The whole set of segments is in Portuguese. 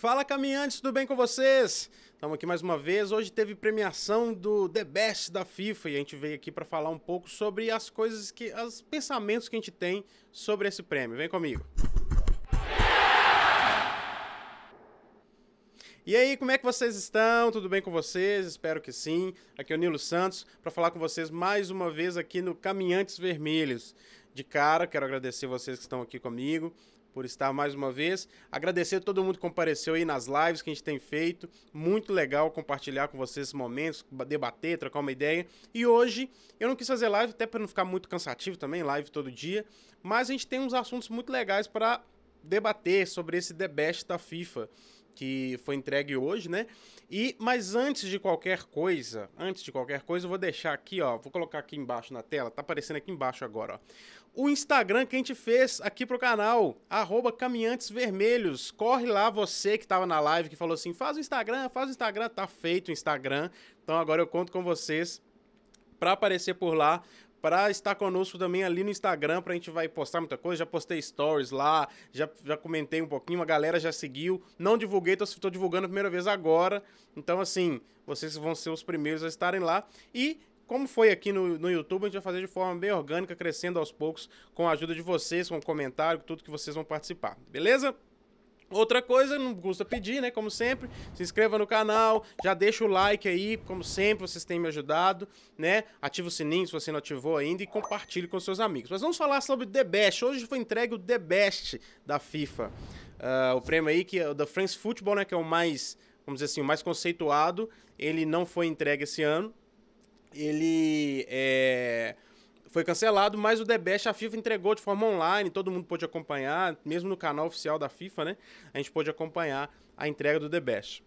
Fala caminhantes, tudo bem com vocês? Estamos aqui mais uma vez. Hoje teve premiação do The Best da FIFA e a gente veio aqui para falar um pouco sobre as coisas que, os pensamentos que a gente tem sobre esse prêmio. Vem comigo. E aí, como é que vocês estão? Tudo bem com vocês? Espero que sim. Aqui é o Nilo Santos para falar com vocês mais uma vez aqui no Caminhantes Vermelhos. De cara, quero agradecer vocês que estão aqui comigo por estar mais uma vez. Agradecer a todo mundo que compareceu aí nas lives que a gente tem feito. Muito legal compartilhar com vocês esses momentos, debater, trocar uma ideia. E hoje eu não quis fazer live, até para não ficar muito cansativo também, live todo dia. Mas a gente tem uns assuntos muito legais para debater sobre esse The Best da FIFA que foi entregue hoje, né? E mas antes de qualquer coisa, antes de qualquer coisa, eu vou deixar aqui, ó, vou colocar aqui embaixo na tela, tá aparecendo aqui embaixo agora, ó o Instagram que a gente fez aqui pro canal, arroba Caminhantes Vermelhos. Corre lá, você que estava na live, que falou assim, faz o Instagram, faz o Instagram, tá feito o Instagram. Então agora eu conto com vocês para aparecer por lá, para estar conosco também ali no Instagram, para a gente vai postar muita coisa. Já postei stories lá, já, já comentei um pouquinho, a galera já seguiu. Não divulguei, tô, tô divulgando a primeira vez agora. Então, assim, vocês vão ser os primeiros a estarem lá. E como foi aqui no, no YouTube, a gente vai fazer de forma bem orgânica, crescendo aos poucos, com a ajuda de vocês, com comentário, tudo que vocês vão participar. Beleza? Outra coisa, não custa pedir, né? Como sempre, se inscreva no canal, já deixa o like aí, como sempre, vocês têm me ajudado, né? Ativa o sininho se você não ativou ainda e compartilhe com seus amigos. Mas vamos falar sobre The Best. Hoje foi entregue o The Best da FIFA. Uh, o prêmio aí, que é o da France Football, né? Que é o mais, vamos dizer assim, o mais conceituado. Ele não foi entregue esse ano ele é, foi cancelado, mas o The Best a FIFA entregou de forma online, todo mundo pôde acompanhar, mesmo no canal oficial da FIFA, né? A gente pôde acompanhar a entrega do The Best.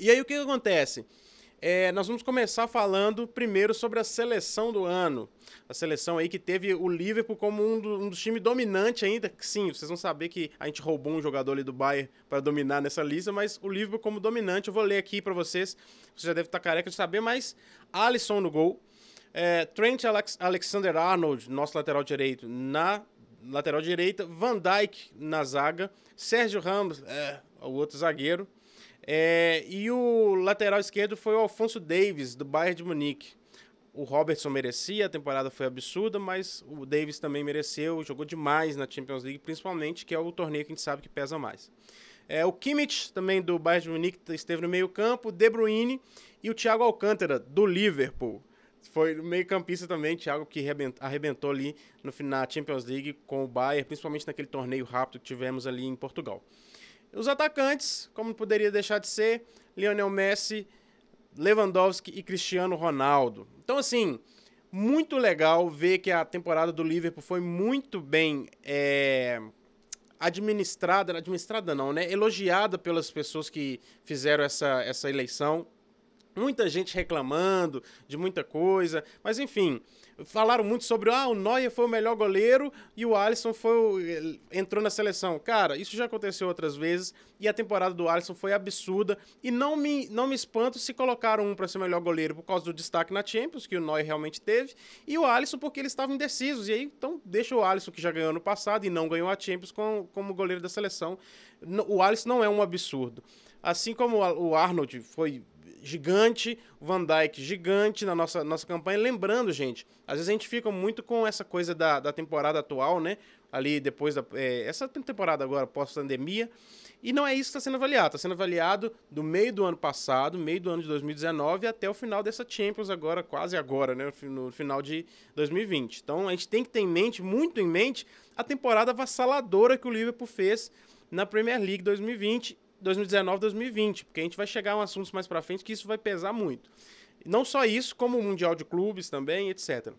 E aí o que, que acontece? É, nós vamos começar falando primeiro sobre a seleção do ano. A seleção aí que teve o Liverpool como um, do, um dos times dominantes ainda. Sim, vocês vão saber que a gente roubou um jogador ali do Bayern para dominar nessa lista, mas o Liverpool como dominante. Eu vou ler aqui para vocês, você já deve estar tá careca de saber, mas Alisson no gol. É, Trent Alex Alexander-Arnold, nosso lateral direito, na lateral direita. Van Dijk na zaga. Sérgio Ramos, é, o outro zagueiro. É, e o lateral esquerdo foi o Alfonso Davis, do Bayern de Munique. O Robertson merecia, a temporada foi absurda, mas o Davis também mereceu, jogou demais na Champions League, principalmente, que é o torneio que a gente sabe que pesa mais. É, o Kimmich, também do Bayern de Munique, esteve no meio campo, De Bruyne e o Thiago Alcântara, do Liverpool. Foi meio campista também, Thiago, que arrebentou ali no final da Champions League com o Bayern, principalmente naquele torneio rápido que tivemos ali em Portugal. Os atacantes, como poderia deixar de ser, Lionel Messi, Lewandowski e Cristiano Ronaldo. Então, assim, muito legal ver que a temporada do Liverpool foi muito bem é, administrada, administrada não, né? Elogiada pelas pessoas que fizeram essa, essa eleição muita gente reclamando de muita coisa, mas enfim, falaram muito sobre ah, o Neuer foi o melhor goleiro e o Alisson foi o... Eh, entrou na seleção. Cara, isso já aconteceu outras vezes e a temporada do Alisson foi absurda e não me não me espanto se colocaram um para ser melhor goleiro por causa do destaque na Champions que o Neuer realmente teve e o Alisson porque eles estavam indecisos e aí então deixa o Alisson que já ganhou ano passado e não ganhou a Champions com, como goleiro da seleção. O Alisson não é um absurdo. Assim como o Arnold foi gigante, o Van Dyke gigante na nossa, nossa campanha. Lembrando, gente, às vezes a gente fica muito com essa coisa da, da temporada atual, né? Ali depois da. É, essa temporada agora, pós-pandemia. E não é isso que está sendo avaliado. Está sendo avaliado do meio do ano passado, meio do ano de 2019 até o final dessa Champions agora, quase agora, né? No final de 2020. Então a gente tem que ter em mente, muito em mente, a temporada vassaladora que o Liverpool fez na Premier League 2020 2019, 2020, porque a gente vai chegar a um assunto mais para frente que isso vai pesar muito. Não só isso, como o Mundial de Clubes também, etc.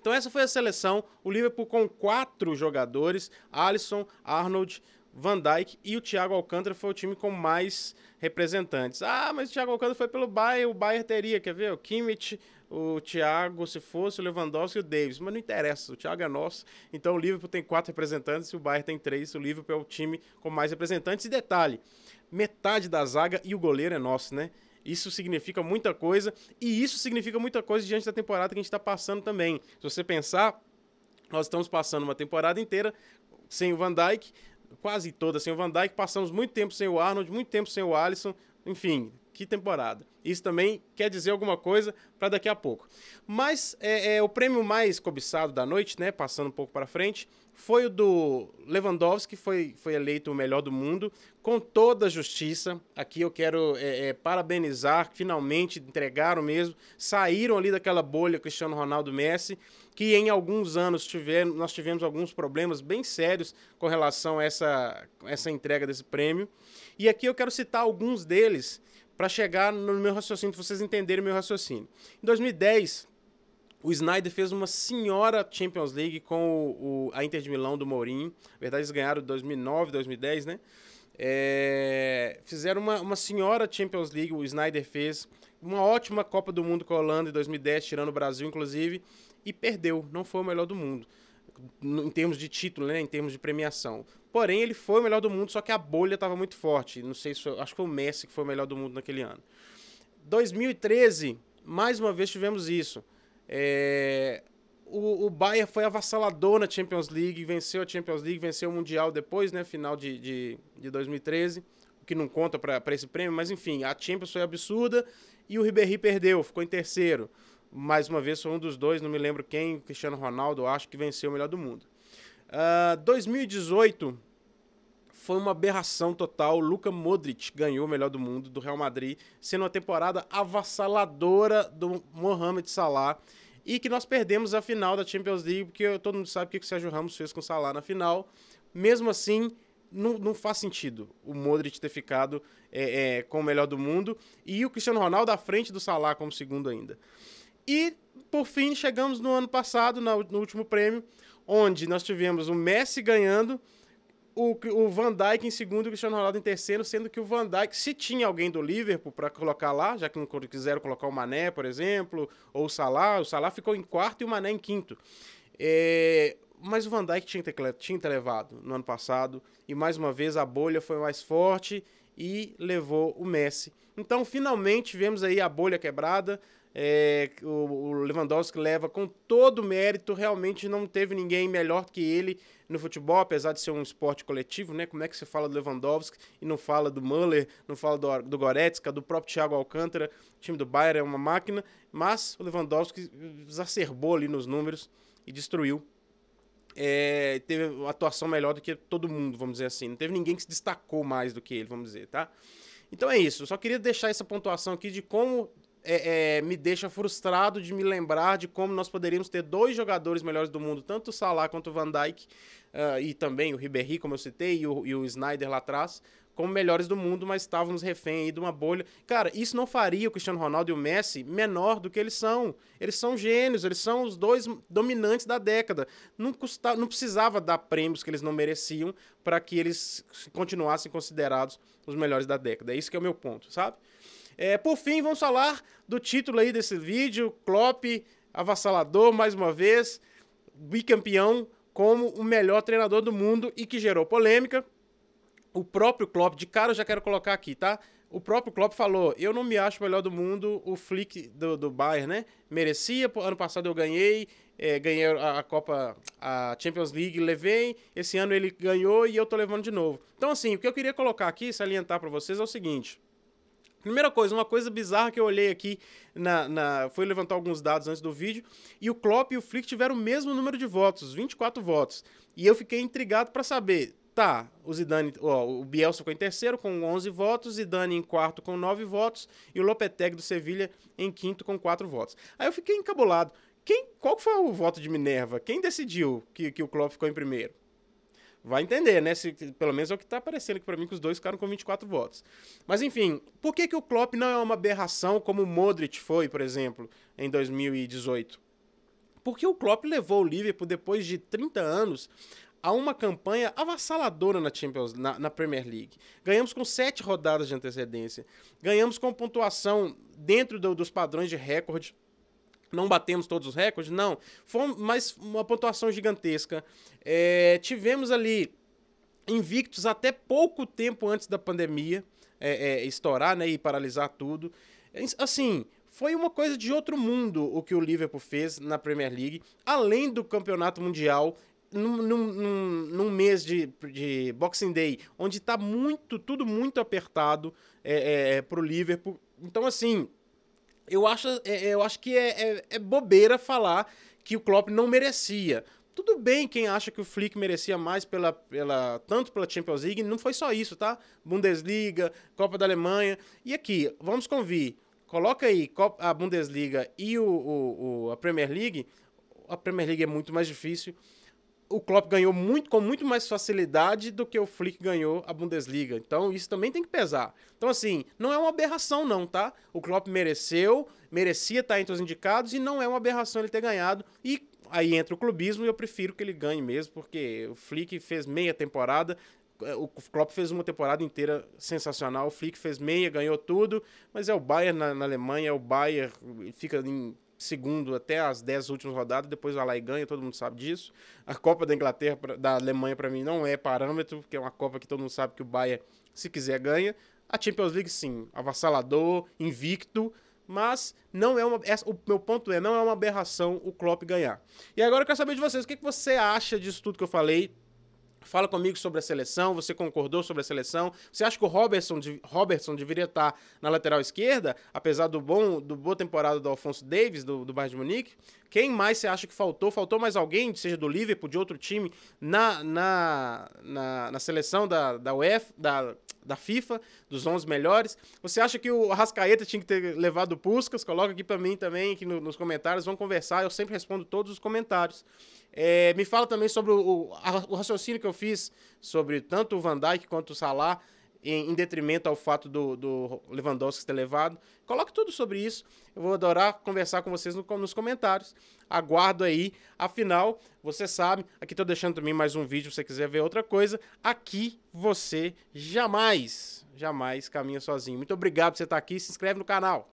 Então essa foi a seleção, o Liverpool com quatro jogadores, Alisson, Arnold, Van Dijk e o Thiago Alcântara foi o time com mais representantes. Ah, mas o Thiago Alcântara foi pelo Bayern, o Bayern teria, quer ver? O Kimmich, o Thiago, se fosse, o Lewandowski e o Davis. Mas não interessa, o Thiago é nosso. Então o Liverpool tem quatro representantes e o Bayern tem três. O Liverpool é o time com mais representantes. E detalhe, metade da zaga e o goleiro é nosso, né? Isso significa muita coisa e isso significa muita coisa diante da temporada que a gente está passando também. Se você pensar, nós estamos passando uma temporada inteira sem o Van Dijk, quase toda sem o Van Dijk, passamos muito tempo sem o Arnold, muito tempo sem o Alisson, enfim, que temporada. Isso também quer dizer alguma coisa para daqui a pouco. Mas é, é, o prêmio mais cobiçado da noite, né? Passando um pouco para frente, foi o do Lewandowski, foi, foi eleito o melhor do mundo, com toda a justiça. Aqui eu quero é, é, parabenizar, finalmente entregaram mesmo, saíram ali daquela bolha Cristiano Ronaldo Messi, que em alguns anos tiveram, nós tivemos alguns problemas bem sérios com relação a essa, essa entrega desse prêmio. E aqui eu quero citar alguns deles para chegar no meu raciocínio, vocês entenderem o meu raciocínio. Em 2010, o Snyder fez uma senhora Champions League com o, o, a Inter de Milão do Mourinho. Na verdade, eles ganharam 2009, 2010, né? É, fizeram uma, uma senhora Champions League, o Snyder fez. Uma ótima Copa do Mundo com a Holanda em 2010, tirando o Brasil, inclusive. E perdeu, não foi o melhor do mundo em termos de título, né, em termos de premiação. Porém, ele foi o melhor do mundo, só que a bolha estava muito forte. Não sei se foi, acho que foi o Messi que foi o melhor do mundo naquele ano. 2013, mais uma vez tivemos isso. É, o, o Bayern foi avassalador na Champions League, venceu a Champions League, venceu o Mundial depois, né, final de, de, de 2013, o que não conta para esse prêmio, mas enfim, a Champions foi absurda e o Ribéry perdeu, ficou em terceiro mais uma vez foi um dos dois, não me lembro quem, Cristiano Ronaldo, acho que venceu o melhor do mundo. Uh, ah, 2018 foi uma aberração total. Luca Modric ganhou o melhor do mundo do Real Madrid, sendo uma temporada avassaladora do Mohamed Salah e que nós perdemos a final da Champions League, porque todo mundo sabe o que o Sérgio Ramos fez com o Salah na final. Mesmo assim, não, não faz sentido o Modric ter ficado é, é, com o melhor do mundo e o Cristiano Ronaldo à frente do Salah como segundo ainda. E, por fim, chegamos no ano passado, no último prêmio, onde nós tivemos o Messi ganhando, o, Van Dijk em segundo e o Cristiano Ronaldo em terceiro, sendo que o Van Dijk, se tinha alguém do Liverpool para colocar lá, já que não quiseram colocar o Mané, por exemplo, ou o Salah, o Salah ficou em quarto e o Mané em quinto. É, mas o Van Dijk tinha que, ter, tinha que ter levado no ano passado, e mais uma vez a bolha foi mais forte e levou o Messi. Então, finalmente, vemos aí a bolha quebrada, é, o, Lewandowski leva com todo o mérito, realmente não teve ninguém melhor que ele no futebol, apesar de ser um esporte coletivo, né? Como é que você fala do Lewandowski e não fala do Müller, não fala do, do Goretzka, do próprio Thiago Alcântara, o time do Bayern é uma máquina, mas o Lewandowski exacerbou ali nos números e destruiu. É, teve uma atuação melhor do que todo mundo, vamos dizer assim. Não teve ninguém que se destacou mais do que ele, vamos dizer, tá? Então é isso. Eu só queria deixar essa pontuação aqui de como é, é, me deixa frustrado de me lembrar de como nós poderíamos ter dois jogadores melhores do mundo, tanto o Salah quanto o Van Dijk, uh, e também o Ribéry, como eu citei, e o, e o Snyder lá atrás, como melhores do mundo, mas estávamos refém aí de uma bolha. Cara, isso não faria o Cristiano Ronaldo e o Messi menor do que eles são. Eles são gênios, eles são os dois dominantes da década. Não, custa, não precisava dar prêmios que eles não mereciam para que eles continuassem considerados os melhores da década. É isso que é o meu ponto, sabe? É, por fim, vamos falar do título aí desse vídeo, Klopp, avassalador mais uma vez, bicampeão como o melhor treinador do mundo e que gerou polêmica. O próprio Klopp, de cara eu já quero colocar aqui, tá? O próprio Klopp falou: Eu não me acho o melhor do mundo, o Flick do, do Bayern, né? Merecia, ano passado eu ganhei, é, ganhei a, Copa, a Champions League, levei, esse ano ele ganhou e eu tô levando de novo. Então, assim, o que eu queria colocar aqui, salientar para vocês é o seguinte: Primeira coisa, uma coisa bizarra que eu olhei aqui, na, na foi levantar alguns dados antes do vídeo, e o Klopp e o Flick tiveram o mesmo número de votos, 24 votos. E eu fiquei intrigado para saber, tá, o Zidane, ó, o Bielsa ficou em terceiro com 11 votos, Zidane em quarto com 9 votos e o Lopetegui do Sevilha em quinto com 4 votos. Aí eu fiquei encabulado. Quem, qual foi o voto de Minerva? Quem decidiu que, que o Klopp ficou em primeiro? Vai entender, né? Se, pelo menos é o que está aparecendo aqui para mim, que os dois ficaram com 24 votos. Mas enfim, por que, que o Klopp não é uma aberração como o Modric foi, por exemplo, em 2018? Porque o Klopp levou o Liverpool, depois de 30 anos, a uma campanha avassaladora na Champions, na, na Premier League. Ganhamos com sete rodadas de antecedência. Ganhamos com pontuação dentro do, dos padrões de recorde não batemos todos os recordes, não. Foi mais uma pontuação gigantesca. É, tivemos ali invictos até pouco tempo antes da pandemia é, é, estourar né, e paralisar tudo. É, assim, foi uma coisa de outro mundo o que o Liverpool fez na Premier League, além do campeonato mundial. Num, num, num mês de, de, Boxing Day, onde está muito, tudo muito apertado é, é, para o Liverpool. Então, assim, eu acho, é, é, eu acho que é, é, é bobeira falar que o Klopp não merecia. Tudo bem quem acha que o Flick merecia mais pela, pela tanto pela Champions League, não foi só isso, tá? Bundesliga, Copa da Alemanha. E aqui, vamos convir, coloca aí a Bundesliga e o, o, o a Premier League. A Premier League é muito mais difícil, o Klopp ganhou muito com muito mais facilidade do que o Flick ganhou a Bundesliga. Então isso também tem que pesar. Então assim, não é uma aberração não, tá? O Klopp mereceu, merecia estar entre os indicados e não é uma aberração ele ter ganhado. E aí entra o clubismo e eu prefiro que ele ganhe mesmo, porque o Flick fez meia temporada, eh, o Klopp fez uma temporada inteira sensacional, o Flick fez meia, ganhou tudo, mas é o Bayern na, na Alemanha, é o Bayern fica em segundo até as 10 últimas rodadas, depois vai lá e ganha, todo mundo sabe disso. A Copa da Inglaterra, da Alemanha, para mim, não é parâmetro, porque é uma Copa que todo mundo sabe que o Bayern, se quiser, ganha. A Champions League, sim, avassalador, invicto, mas não é uma. o meu ponto é, não é uma aberração o Klopp ganhar. E agora eu quero saber de vocês, o que, que você acha disso tudo que eu falei? Fala comigo sobre a seleção, você concordou sobre a seleção? Você acha que o Robertson, Robertson deveria estar tá na lateral esquerda, apesar do bom do boa temporada do Alfonso Davis, do, do Bayern de Munique? Quem mais você acha que faltou? Faltou mais alguém, seja do Liverpool, de outro time, na, na, na, na seleção da, da UEFA, da, da FIFA, dos 11 melhores? Você acha que o Rascaeta tinha que ter levado o Puskas? Coloca aqui para mim também, aqui no, nos comentários, vamos conversar, eu sempre respondo todos os comentários. É, me fala também sobre o, o, raciocínio que eu fiz sobre tanto o Van Dijk quanto o Salah, em, em detrimento ao fato do, do Lewandowski ter levado. Coloque tudo sobre isso. Eu vou adorar conversar com vocês no, nos comentários. Aguardo aí. Afinal, você sabe, aqui estou deixando também mais um vídeo se você quiser ver outra coisa. Aqui você jamais, jamais caminha sozinho. Muito obrigado por você estar aqui. Se inscreve no canal.